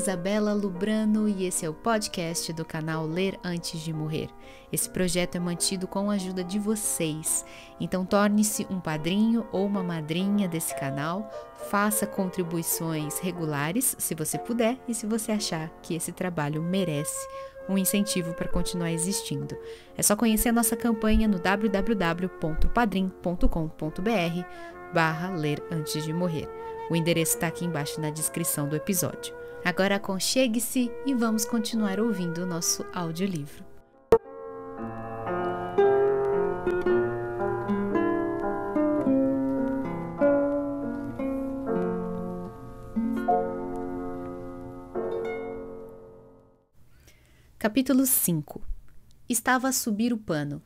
Isabela Lubrano e esse é o podcast do canal Ler Antes de Morrer. Esse projeto é mantido com a ajuda de vocês, então torne-se um padrinho ou uma madrinha desse canal, faça contribuições regulares, se você puder e se você achar que esse trabalho merece um incentivo para continuar existindo. É só conhecer a nossa campanha no www.padrim.com.br barra ler antes de morrer. O endereço está aqui embaixo na descrição do episódio. Agora aconchegue-se e vamos continuar ouvindo o nosso audiolivro. Capítulo 5 Estava a subir o pano.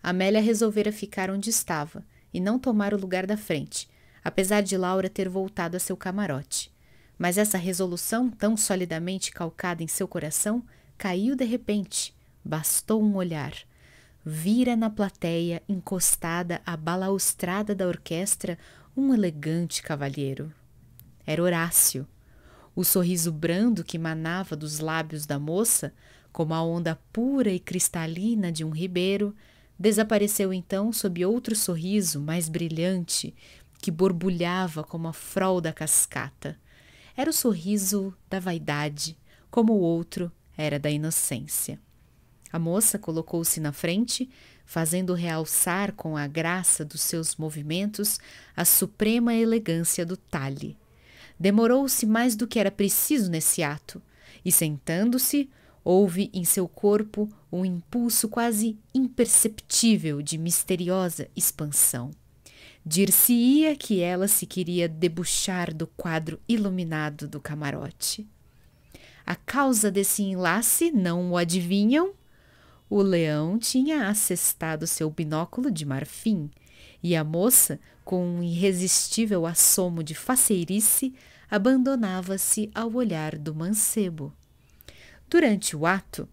Amélia resolvera ficar onde estava e não tomar o lugar da frente, apesar de Laura ter voltado a seu camarote. Mas essa resolução, tão solidamente calcada em seu coração, caiu de repente. Bastou um olhar. Vira na plateia, encostada à balaustrada da orquestra, um elegante cavalheiro. Era Horácio. O sorriso brando que manava dos lábios da moça, como a onda pura e cristalina de um ribeiro, desapareceu então sob outro sorriso mais brilhante que borbulhava como a frol da cascata. Era o sorriso da vaidade, como o outro era da inocência. A moça colocou-se na frente, fazendo realçar com a graça dos seus movimentos a suprema elegância do talhe. Demorou-se mais do que era preciso nesse ato, e sentando-se, houve em seu corpo um impulso quase imperceptível de misteriosa expansão. Dir-se-ia que ela se queria debuxar do quadro iluminado do camarote. A causa desse enlace não o adivinham? O leão tinha assestado seu binóculo de marfim e a moça, com um irresistível assomo de faceirice, abandonava-se ao olhar do mancebo. Durante o ato,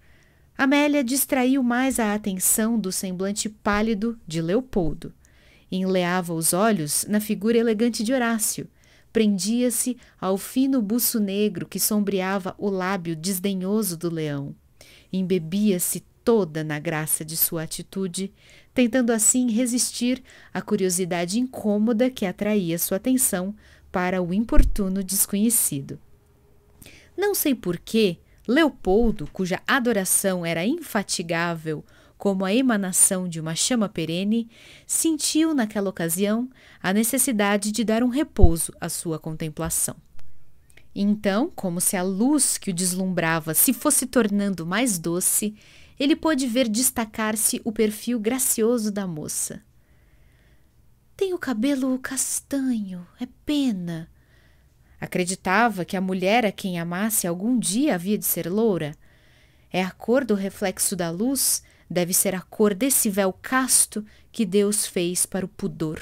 Amélia distraiu mais a atenção do semblante pálido de Leopoldo Enleava os olhos na figura elegante de Horácio. Prendia-se ao fino buço negro que sombreava o lábio desdenhoso do leão. Embebia-se toda na graça de sua atitude, tentando assim resistir à curiosidade incômoda que atraía sua atenção para o importuno desconhecido. Não sei por que, Leopoldo, cuja adoração era infatigável, como a emanação de uma chama perene, sentiu naquela ocasião a necessidade de dar um repouso à sua contemplação. Então, como se a luz que o deslumbrava se fosse tornando mais doce, ele pôde ver destacar-se o perfil gracioso da moça. Tem o cabelo castanho, é pena. Acreditava que a mulher a quem amasse algum dia havia de ser loura. É a cor do reflexo da luz deve ser a cor desse véu casto que Deus fez para o pudor.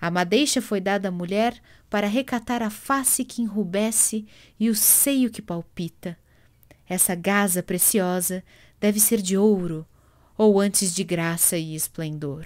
A madeixa foi dada à mulher para recatar a face que enrubesce e o seio que palpita. Essa gaza preciosa deve ser de ouro, ou antes de graça e esplendor.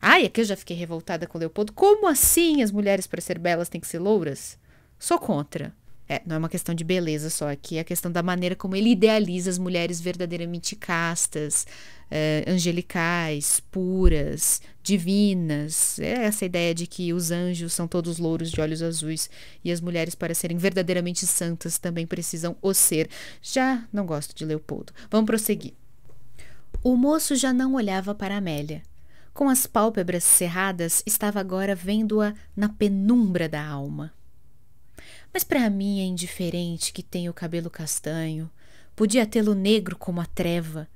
Ai, aqui é eu já fiquei revoltada com Leopoldo. Como assim as mulheres para ser belas têm que ser louras? Sou contra é, não é uma questão de beleza só aqui, é a questão da maneira como ele idealiza as mulheres verdadeiramente castas, é, angelicais, puras, divinas. É essa ideia de que os anjos são todos louros de olhos azuis e as mulheres, para serem verdadeiramente santas, também precisam o ser. Já não gosto de Leopoldo. Vamos prosseguir. O moço já não olhava para Amélia. Com as pálpebras cerradas, estava agora vendo-a na penumbra da alma. Mas para mim é indiferente que tenha o cabelo castanho. Podia tê-lo negro como a treva.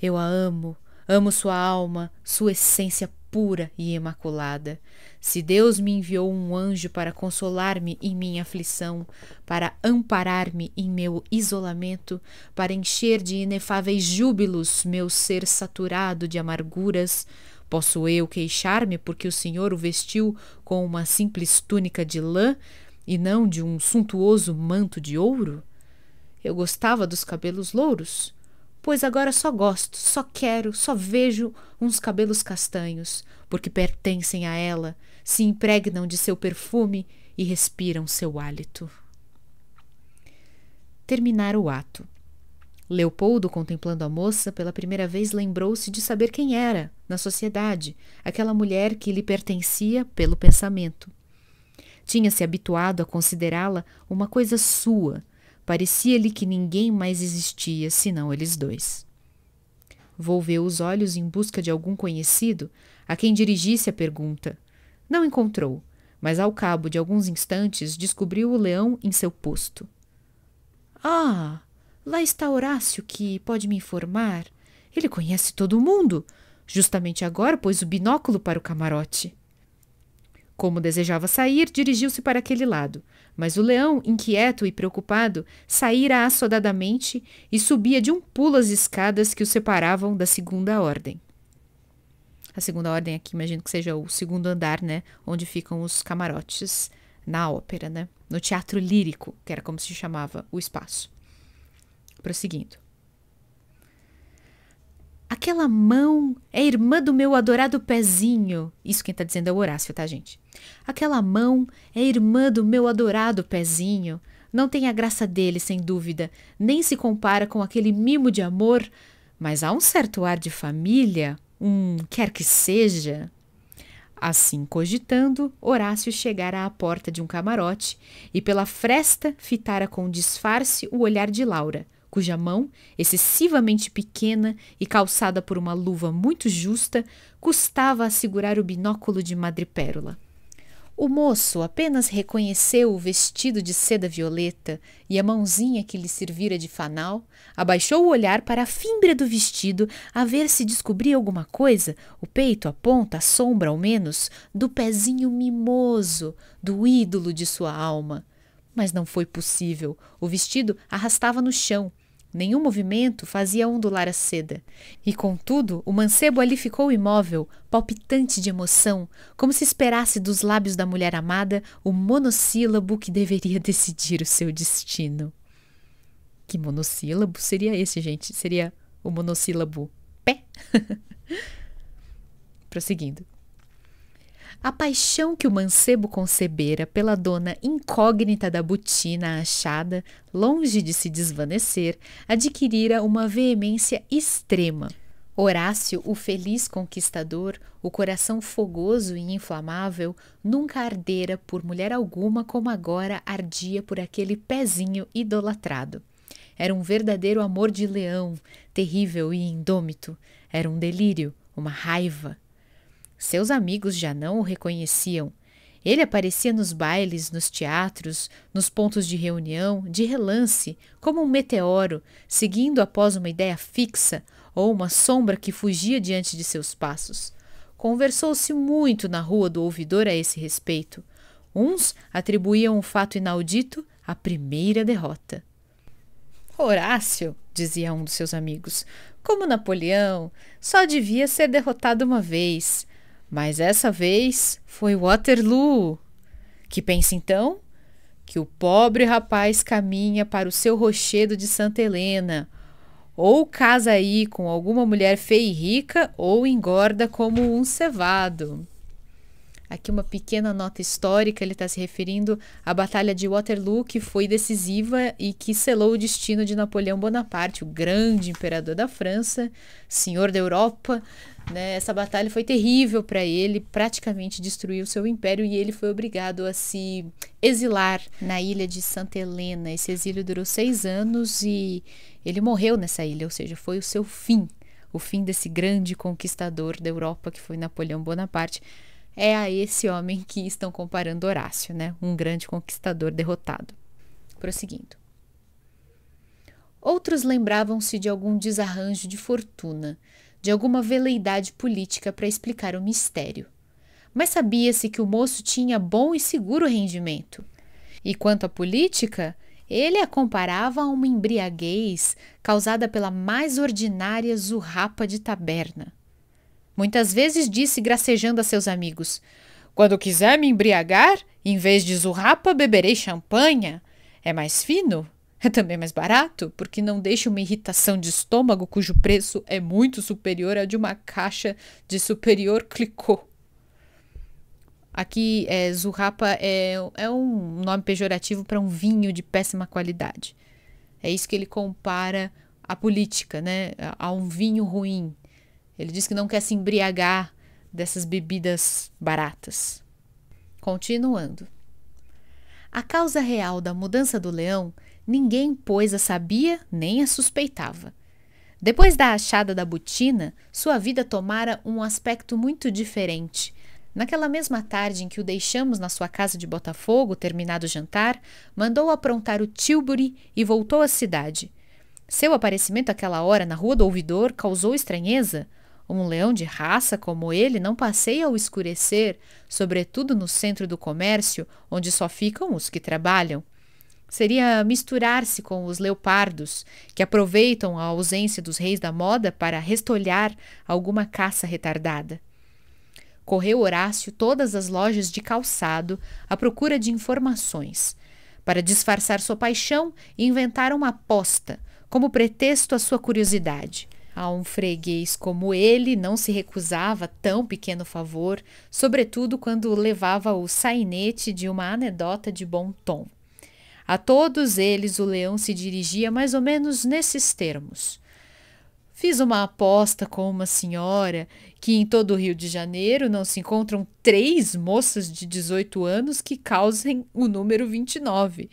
Eu a amo, amo sua alma, sua essência pura e imaculada. Se Deus me enviou um anjo para consolar-me em minha aflição, para amparar-me em meu isolamento, para encher de inefáveis júbilos meu ser saturado de amarguras, posso eu queixar-me porque o Senhor o vestiu com uma simples túnica de lã, e não de um suntuoso manto de ouro? Eu gostava dos cabelos louros, pois agora só gosto, só quero, só vejo uns cabelos castanhos, porque pertencem a ela, se impregnam de seu perfume e respiram seu hálito. Terminar o ato. Leopoldo, contemplando a moça, pela primeira vez lembrou-se de saber quem era, na sociedade, aquela mulher que lhe pertencia pelo pensamento. Tinha se habituado a considerá-la uma coisa sua. Parecia-lhe que ninguém mais existia senão eles dois. Volveu os olhos em busca de algum conhecido a quem dirigisse a pergunta. Não encontrou, mas ao cabo de alguns instantes descobriu o leão em seu posto. Ah! Lá está Horácio, que pode me informar. Ele conhece todo mundo. Justamente agora pôs o binóculo para o camarote. Como desejava sair, dirigiu-se para aquele lado, mas o leão, inquieto e preocupado, saíra assodadamente e subia de um pulo as escadas que o separavam da segunda ordem. A segunda ordem aqui, imagino que seja o segundo andar, né? Onde ficam os camarotes na ópera, né? No teatro lírico, que era como se chamava o espaço. Prosseguindo. Aquela mão é irmã do meu adorado pezinho. Isso quem está dizendo é o Horácio, tá, gente? Aquela mão é irmã do meu adorado pezinho. Não tem a graça dele, sem dúvida, nem se compara com aquele mimo de amor, mas há um certo ar de família, um quer que seja. Assim cogitando, Horácio chegara à porta de um camarote e pela fresta fitara com disfarce o olhar de Laura cuja mão, excessivamente pequena e calçada por uma luva muito justa, custava a segurar o binóculo de madrepérola. O moço apenas reconheceu o vestido de seda violeta e a mãozinha que lhe servira de fanal, abaixou o olhar para a fímbria do vestido a ver se descobria alguma coisa, o peito, a ponta, a sombra ao menos, do pezinho mimoso, do ídolo de sua alma. Mas não foi possível. O vestido arrastava no chão nenhum movimento fazia ondular a seda. E contudo, o mancebo ali ficou imóvel, palpitante de emoção, como se esperasse dos lábios da mulher amada o monossílabo que deveria decidir o seu destino. Que monossílabo seria esse, gente? Seria o monossílabo pé? Prosseguindo. A paixão que o mancebo concebera pela dona incógnita da botina achada, longe de se desvanecer, adquirira uma veemência extrema. Horácio, o feliz conquistador, o coração fogoso e inflamável, nunca ardera por mulher alguma como agora ardia por aquele pezinho idolatrado. Era um verdadeiro amor de leão, terrível e indômito. Era um delírio, uma raiva, seus amigos já não o reconheciam. Ele aparecia nos bailes, nos teatros, nos pontos de reunião, de relance, como um meteoro, seguindo após uma ideia fixa ou uma sombra que fugia diante de seus passos. Conversou-se muito na rua do ouvidor a esse respeito. Uns atribuíam o um fato inaudito à primeira derrota. Horácio, dizia um dos seus amigos, como Napoleão, só devia ser derrotado uma vez. Mas essa vez foi Waterloo. Que pensa então? Que o pobre rapaz caminha para o seu rochedo de Santa Helena. Ou casa aí com alguma mulher feia e rica, ou engorda como um cevado. Aqui uma pequena nota histórica, ele está se referindo à Batalha de Waterloo, que foi decisiva e que selou o destino de Napoleão Bonaparte, o grande imperador da França, senhor da Europa. Né? Essa batalha foi terrível para ele, praticamente destruiu seu império e ele foi obrigado a se exilar na ilha de Santa Helena. Esse exílio durou seis anos e ele morreu nessa ilha, ou seja, foi o seu fim, o fim desse grande conquistador da Europa que foi Napoleão Bonaparte é a esse homem que estão comparando Horácio, né? um grande conquistador derrotado. Prosseguindo. Outros lembravam-se de algum desarranjo de fortuna, de alguma veleidade política para explicar o mistério. Mas sabia-se que o moço tinha bom e seguro rendimento. E quanto à política, ele a comparava a uma embriaguez causada pela mais ordinária zurrapa de taberna. Muitas vezes disse gracejando a seus amigos: Quando quiser me embriagar, em vez de zurrapa, beberei champanha. É mais fino, é também mais barato, porque não deixa uma irritação de estômago cujo preço é muito superior ao de uma caixa de superior clicô. Aqui, é, zurrapa é, é um nome pejorativo para um vinho de péssima qualidade. É isso que ele compara a política, né? A um vinho ruim. Ele diz que não quer se embriagar dessas bebidas baratas. Continuando. A causa real da mudança do leão, ninguém, pois, a sabia nem a suspeitava. Depois da achada da botina, sua vida tomara um aspecto muito diferente. Naquela mesma tarde em que o deixamos na sua casa de Botafogo, terminado o jantar, mandou aprontar o Tilbury e voltou à cidade. Seu aparecimento àquela hora na rua do ouvidor causou estranheza. Um leão de raça como ele não passeia ao escurecer, sobretudo no centro do comércio, onde só ficam os que trabalham. Seria misturar-se com os leopardos, que aproveitam a ausência dos reis da moda para restolhar alguma caça retardada. Correu Horácio todas as lojas de calçado à procura de informações. Para disfarçar sua paixão, inventaram uma aposta, como pretexto à sua curiosidade a um freguês como ele não se recusava tão pequeno favor, sobretudo quando levava o sainete de uma anedota de bom tom. A todos eles o leão se dirigia mais ou menos nesses termos. Fiz uma aposta com uma senhora que em todo o Rio de Janeiro não se encontram três moças de 18 anos que causem o número 29.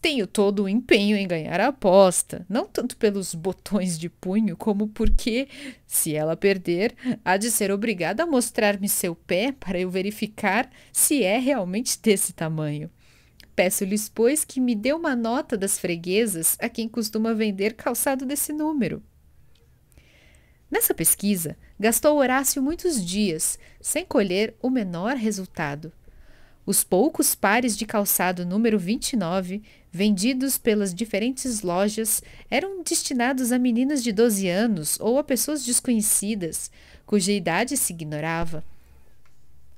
Tenho todo o empenho em ganhar a aposta, não tanto pelos botões de punho, como porque, se ela perder, há de ser obrigada a mostrar-me seu pé para eu verificar se é realmente desse tamanho. Peço-lhes, pois, que me dê uma nota das freguesas a quem costuma vender calçado desse número. Nessa pesquisa, gastou Horácio muitos dias, sem colher o menor resultado. Os poucos pares de calçado número 29 vendidos pelas diferentes lojas, eram destinados a meninas de 12 anos ou a pessoas desconhecidas, cuja idade se ignorava.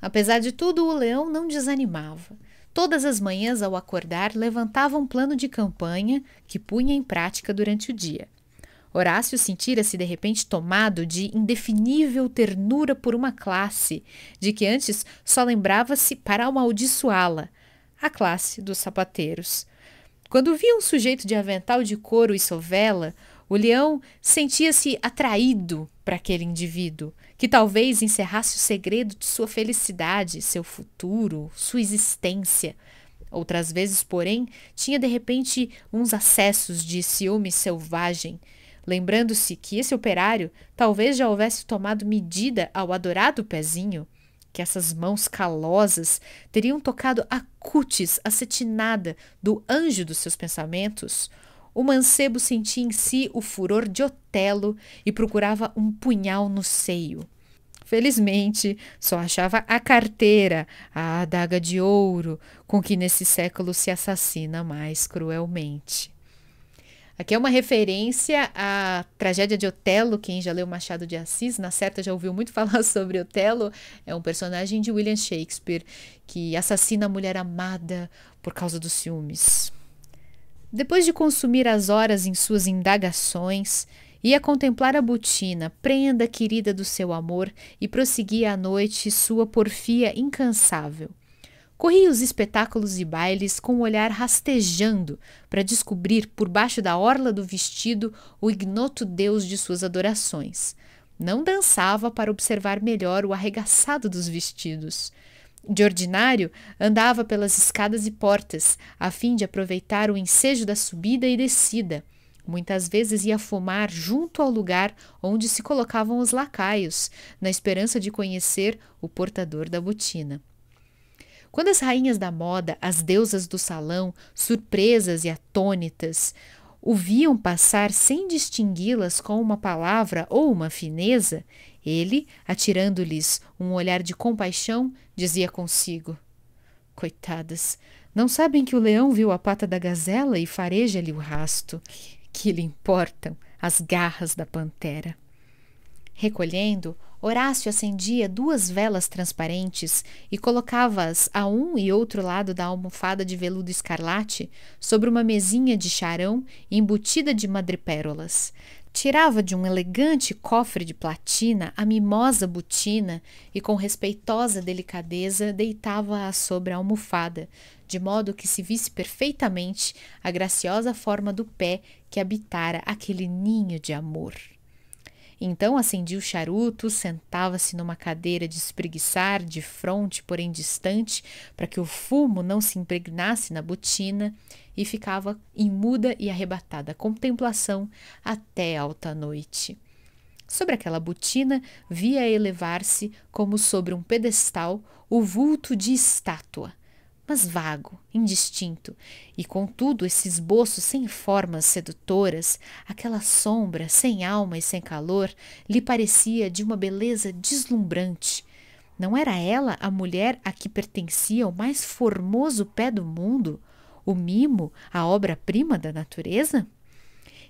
Apesar de tudo, o leão não desanimava. Todas as manhãs, ao acordar, levantava um plano de campanha que punha em prática durante o dia. Horácio sentira-se de repente tomado de indefinível ternura por uma classe, de que antes só lembrava-se para amaldiçoá-la, a classe dos sapateiros. Quando via um sujeito de avental de couro e sovela, o leão sentia-se atraído para aquele indivíduo, que talvez encerrasse o segredo de sua felicidade, seu futuro, sua existência. Outras vezes, porém, tinha de repente uns acessos de ciúme selvagem, lembrando-se que esse operário talvez já houvesse tomado medida ao adorado pezinho que essas mãos calosas teriam tocado a cutis acetinada do anjo dos seus pensamentos, o mancebo sentia em si o furor de Otelo e procurava um punhal no seio. Felizmente, só achava a carteira, a adaga de ouro, com que nesse século se assassina mais cruelmente. Aqui é uma referência à tragédia de Otelo. Quem já leu Machado de Assis, na certa já ouviu muito falar sobre Otelo. É um personagem de William Shakespeare que assassina a mulher amada por causa dos ciúmes. Depois de consumir as horas em suas indagações, ia contemplar a botina, prenda querida do seu amor, e prosseguia à noite sua porfia incansável. Corri os espetáculos e bailes com o olhar rastejando para descobrir por baixo da orla do vestido o ignoto deus de suas adorações. Não dançava para observar melhor o arregaçado dos vestidos. De ordinário, andava pelas escadas e portas, a fim de aproveitar o ensejo da subida e descida. Muitas vezes ia fumar junto ao lugar onde se colocavam os lacaios, na esperança de conhecer o portador da botina. Quando as rainhas da moda, as deusas do salão, surpresas e atônitas, o viam passar sem distingui-las com uma palavra ou uma fineza, ele, atirando-lhes um olhar de compaixão, dizia consigo: Coitadas, não sabem que o leão viu a pata da gazela e fareja-lhe o rasto. Que lhe importam as garras da pantera? Recolhendo, Horácio acendia duas velas transparentes e colocava-as a um e outro lado da almofada de veludo escarlate sobre uma mesinha de charão embutida de madrepérolas. Tirava de um elegante cofre de platina a mimosa botina e, com respeitosa delicadeza, deitava-a sobre a almofada, de modo que se visse perfeitamente a graciosa forma do pé que habitara aquele ninho de amor. Então acendia o charuto, sentava-se numa cadeira de espreguiçar, de fronte, porém distante, para que o fumo não se impregnasse na botina, e ficava em muda e arrebatada contemplação até alta noite. Sobre aquela botina via elevar-se, como sobre um pedestal, o vulto de estátua, mas vago, indistinto, e contudo esse esboço sem formas sedutoras, aquela sombra sem alma e sem calor, lhe parecia de uma beleza deslumbrante. Não era ela a mulher a que pertencia o mais formoso pé do mundo, o mimo, a obra-prima da natureza?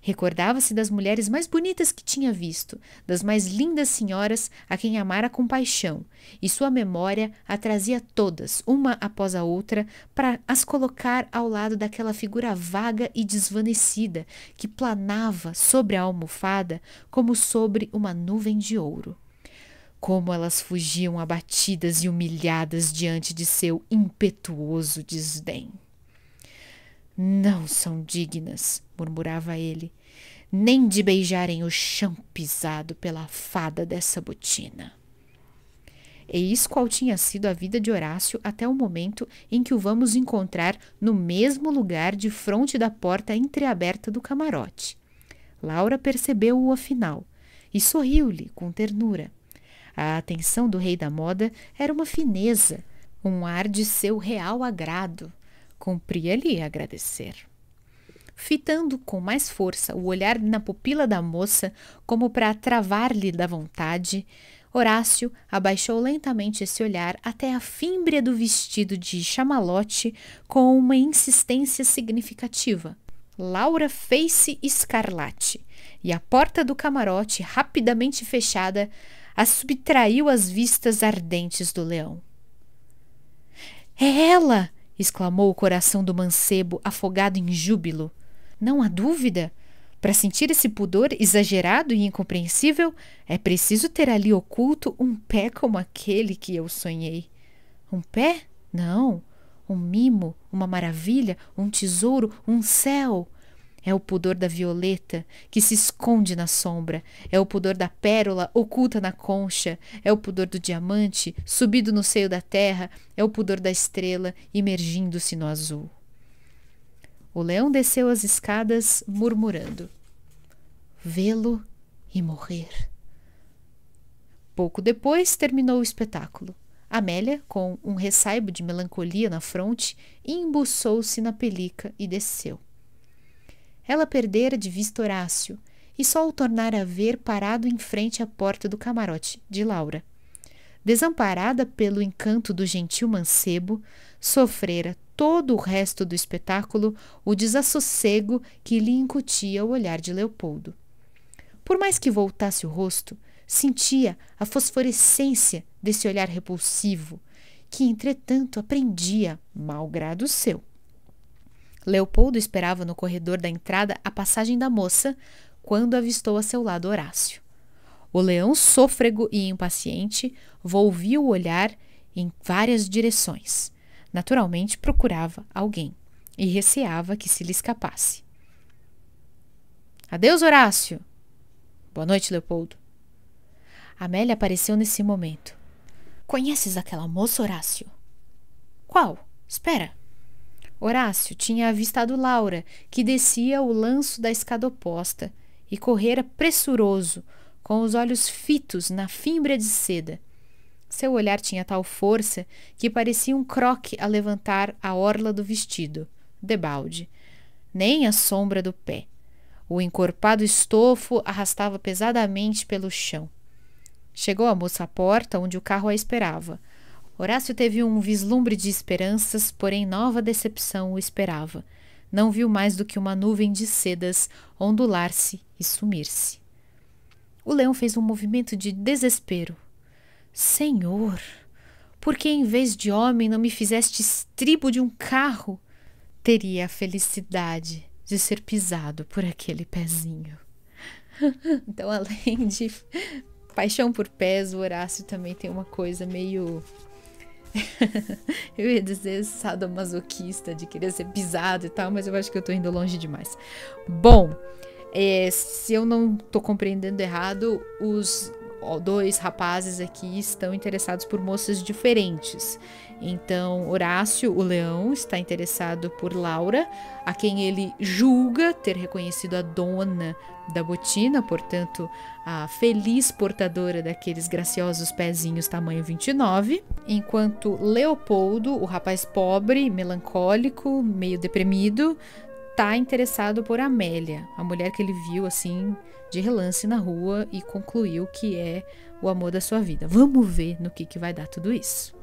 Recordava-se das mulheres mais bonitas que tinha visto, das mais lindas senhoras a quem amara com paixão, e sua memória a trazia todas, uma após a outra, para as colocar ao lado daquela figura vaga e desvanecida que planava sobre a almofada como sobre uma nuvem de ouro. Como elas fugiam abatidas e humilhadas diante de seu impetuoso desdém. Não são dignas, murmurava ele, nem de beijarem o chão pisado pela fada dessa botina. Eis qual tinha sido a vida de Horácio até o momento em que o vamos encontrar no mesmo lugar de frente da porta entreaberta do camarote. Laura percebeu-o afinal e sorriu-lhe com ternura. A atenção do rei da moda era uma fineza, um ar de seu real agrado. Cumpria-lhe agradecer. Fitando com mais força o olhar na pupila da moça, como para travar-lhe da vontade, Horácio abaixou lentamente esse olhar até a fímbria do vestido de chamalote com uma insistência significativa. Laura fez-se escarlate e a porta do camarote, rapidamente fechada, a subtraiu às vistas ardentes do leão. É ela! exclamou o coração do mancebo, afogado em júbilo. Não há dúvida. Para sentir esse pudor exagerado e incompreensível, é preciso ter ali oculto um pé como aquele que eu sonhei. Um pé? Não. Um mimo, uma maravilha, um tesouro, um céu. É o pudor da violeta que se esconde na sombra, é o pudor da pérola oculta na concha, é o pudor do diamante subido no seio da terra, é o pudor da estrela imergindo-se no azul. O leão desceu as escadas murmurando: Vê-lo e morrer. Pouco depois terminou o espetáculo. Amélia, com um ressaibo de melancolia na fronte, embuçou-se na pelica e desceu. Ela perdera de vista Horácio e só o tornara a ver parado em frente à porta do camarote de Laura. Desamparada pelo encanto do gentil mancebo, sofrera todo o resto do espetáculo o desassossego que lhe incutia o olhar de Leopoldo. Por mais que voltasse o rosto, sentia a fosforescência desse olhar repulsivo, que entretanto aprendia, malgrado seu, Leopoldo esperava no corredor da entrada a passagem da moça quando avistou a seu lado Horácio. O leão, sôfrego e impaciente, volvia o olhar em várias direções. Naturalmente procurava alguém e receava que se lhe escapasse. Adeus, Horácio! Boa noite, Leopoldo. Amélia apareceu nesse momento. Conheces aquela moça, Horácio? Qual? Espera. Horácio tinha avistado Laura, que descia o lanço da escada oposta e correra pressuroso, com os olhos fitos na fimbra de seda. Seu olhar tinha tal força que parecia um croque a levantar a orla do vestido, debalde. Nem a sombra do pé. O encorpado estofo arrastava pesadamente pelo chão. Chegou a moça à porta onde o carro a esperava. Horácio teve um vislumbre de esperanças, porém nova decepção o esperava. Não viu mais do que uma nuvem de sedas ondular-se e sumir-se. O leão fez um movimento de desespero. Senhor, por que em vez de homem não me fizeste estribo de um carro? Teria a felicidade de ser pisado por aquele pezinho. então, além de paixão por pés, o Horácio também tem uma coisa meio eu ia dizer sadomasoquista, de querer ser pisado e tal, mas eu acho que eu tô indo longe demais. Bom, é, se eu não tô compreendendo errado, os dois rapazes aqui estão interessados por moças diferentes. Então, Horácio, o leão, está interessado por Laura, a quem ele julga ter reconhecido a dona da botina, portanto, a feliz portadora daqueles graciosos pezinhos tamanho 29, enquanto Leopoldo, o rapaz pobre, melancólico, meio deprimido, está interessado por Amélia, a mulher que ele viu assim de relance na rua e concluiu que é o amor da sua vida. Vamos ver no que, que vai dar tudo isso.